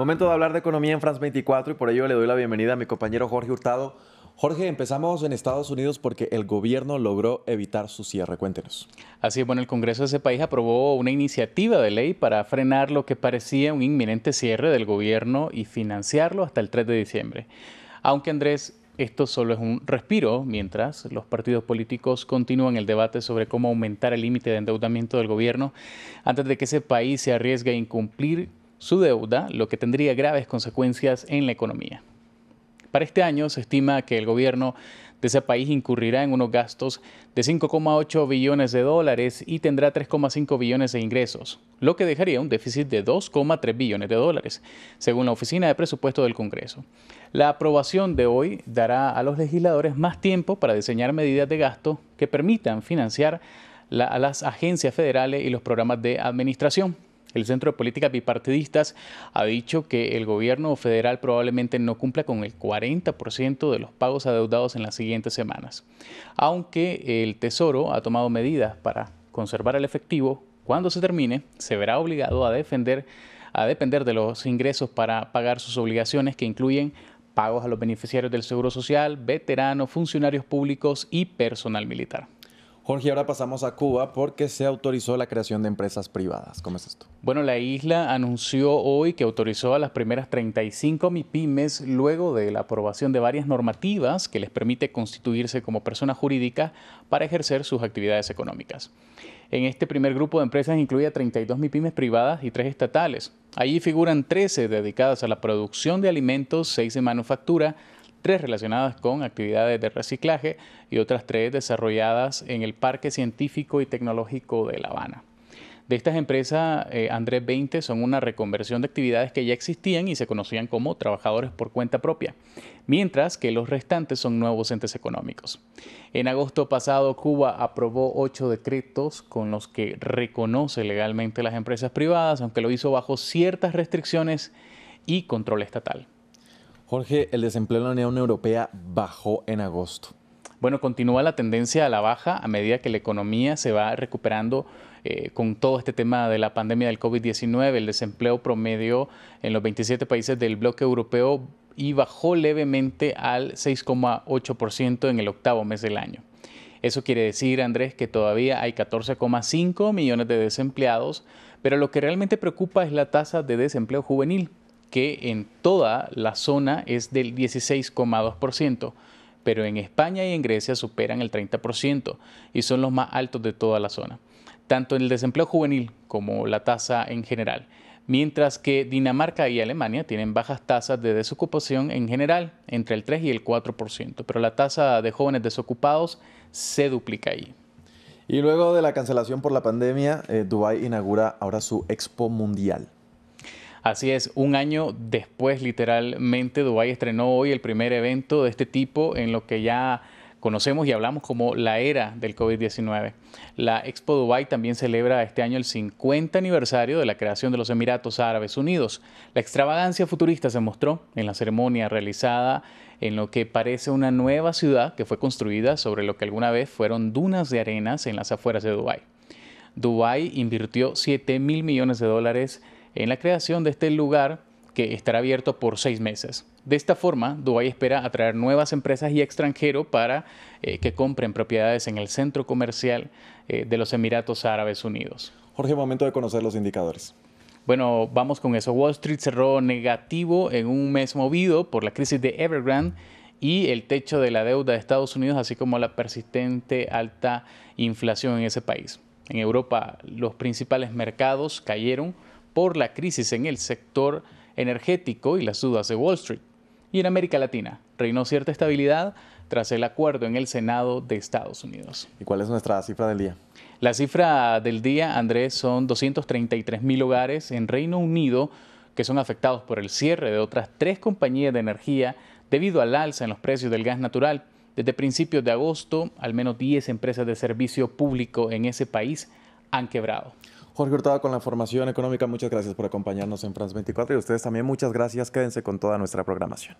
Momento de hablar de economía en France 24 y por ello le doy la bienvenida a mi compañero Jorge Hurtado. Jorge, empezamos en Estados Unidos porque el gobierno logró evitar su cierre. Cuéntenos. Así es, bueno, el Congreso de ese país aprobó una iniciativa de ley para frenar lo que parecía un inminente cierre del gobierno y financiarlo hasta el 3 de diciembre. Aunque Andrés, esto solo es un respiro mientras los partidos políticos continúan el debate sobre cómo aumentar el límite de endeudamiento del gobierno antes de que ese país se arriesgue a incumplir su deuda, lo que tendría graves consecuencias en la economía. Para este año se estima que el gobierno de ese país incurrirá en unos gastos de 5,8 billones de dólares y tendrá 3,5 billones de ingresos, lo que dejaría un déficit de 2,3 billones de dólares, según la Oficina de Presupuesto del Congreso. La aprobación de hoy dará a los legisladores más tiempo para diseñar medidas de gasto que permitan financiar a las agencias federales y los programas de administración. El Centro de Políticas Bipartidistas ha dicho que el gobierno federal probablemente no cumpla con el 40% de los pagos adeudados en las siguientes semanas, aunque el Tesoro ha tomado medidas para conservar el efectivo. Cuando se termine, se verá obligado a a depender de los ingresos para pagar sus obligaciones que incluyen pagos a los beneficiarios del Seguro Social, veteranos, funcionarios públicos y personal militar. Jorge, ahora pasamos a Cuba porque se autorizó la creación de empresas privadas. ¿Cómo es esto? Bueno, la isla anunció hoy que autorizó a las primeras 35 MIPIMES luego de la aprobación de varias normativas que les permite constituirse como persona jurídica para ejercer sus actividades económicas. En este primer grupo de empresas a 32 MIPIMES privadas y tres estatales. Allí figuran 13 dedicadas a la producción de alimentos, 6 de manufactura, tres relacionadas con actividades de reciclaje y otras tres desarrolladas en el Parque Científico y Tecnológico de La Habana. De estas empresas, eh, Andrés 20 son una reconversión de actividades que ya existían y se conocían como trabajadores por cuenta propia, mientras que los restantes son nuevos entes económicos. En agosto pasado, Cuba aprobó ocho decretos con los que reconoce legalmente las empresas privadas, aunque lo hizo bajo ciertas restricciones y control estatal. Jorge, el desempleo en la Unión Europea bajó en agosto. Bueno, continúa la tendencia a la baja a medida que la economía se va recuperando eh, con todo este tema de la pandemia del COVID-19. El desempleo promedio en los 27 países del bloque europeo y bajó levemente al 6,8% en el octavo mes del año. Eso quiere decir, Andrés, que todavía hay 14,5 millones de desempleados, pero lo que realmente preocupa es la tasa de desempleo juvenil, que en toda la zona es del 16,2%, pero en España y en Grecia superan el 30% y son los más altos de toda la zona, tanto en el desempleo juvenil como la tasa en general. Mientras que Dinamarca y Alemania tienen bajas tasas de desocupación en general, entre el 3 y el 4%, pero la tasa de jóvenes desocupados se duplica ahí. Y luego de la cancelación por la pandemia, Dubai eh, Dubái inaugura ahora su Expo Mundial. Así es, un año después literalmente Dubái estrenó hoy el primer evento de este tipo en lo que ya conocemos y hablamos como la era del COVID-19. La Expo Dubai también celebra este año el 50 aniversario de la creación de los Emiratos Árabes Unidos. La extravagancia futurista se mostró en la ceremonia realizada en lo que parece una nueva ciudad que fue construida sobre lo que alguna vez fueron dunas de arenas en las afueras de Dubái. Dubái invirtió 7 mil millones de dólares en la creación de este lugar que estará abierto por seis meses. De esta forma, Dubái espera atraer nuevas empresas y extranjeros para eh, que compren propiedades en el centro comercial eh, de los Emiratos Árabes Unidos. Jorge, momento de conocer los indicadores. Bueno, vamos con eso. Wall Street cerró negativo en un mes movido por la crisis de Evergrande y el techo de la deuda de Estados Unidos, así como la persistente alta inflación en ese país. En Europa, los principales mercados cayeron por la crisis en el sector energético y las dudas de Wall Street. Y en América Latina reinó cierta estabilidad tras el acuerdo en el Senado de Estados Unidos. ¿Y cuál es nuestra cifra del día? La cifra del día, Andrés, son 233 mil hogares en Reino Unido que son afectados por el cierre de otras tres compañías de energía debido al alza en los precios del gas natural. Desde principios de agosto, al menos 10 empresas de servicio público en ese país han quebrado. Jorge Hurtado con la formación económica, muchas gracias por acompañarnos en France 24 y ustedes también muchas gracias. Quédense con toda nuestra programación.